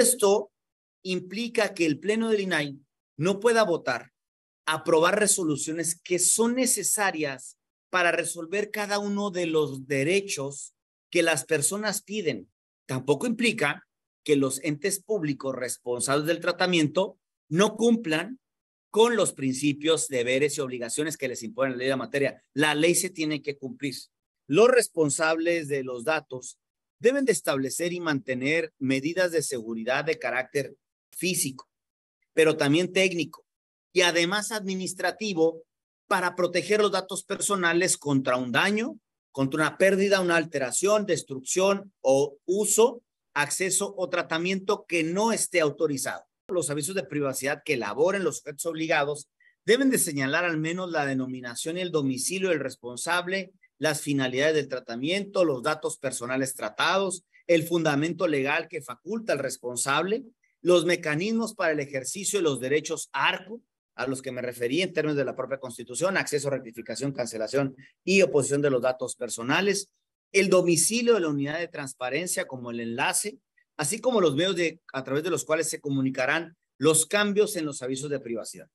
Esto implica que el Pleno del INAI no pueda votar, aprobar resoluciones que son necesarias para resolver cada uno de los derechos que las personas piden. Tampoco implica que los entes públicos responsables del tratamiento no cumplan con los principios, deberes y obligaciones que les impone la ley de la materia. La ley se tiene que cumplir. Los responsables de los datos deben de establecer y mantener medidas de seguridad de carácter físico, pero también técnico y además administrativo para proteger los datos personales contra un daño, contra una pérdida, una alteración, destrucción o uso, acceso o tratamiento que no esté autorizado. Los avisos de privacidad que elaboren los sujetos obligados deben de señalar al menos la denominación y el domicilio del responsable las finalidades del tratamiento, los datos personales tratados, el fundamento legal que faculta al responsable, los mecanismos para el ejercicio de los derechos ARCO, a los que me referí en términos de la propia Constitución, acceso, rectificación, cancelación y oposición de los datos personales, el domicilio de la unidad de transparencia como el enlace, así como los medios de, a través de los cuales se comunicarán los cambios en los avisos de privacidad.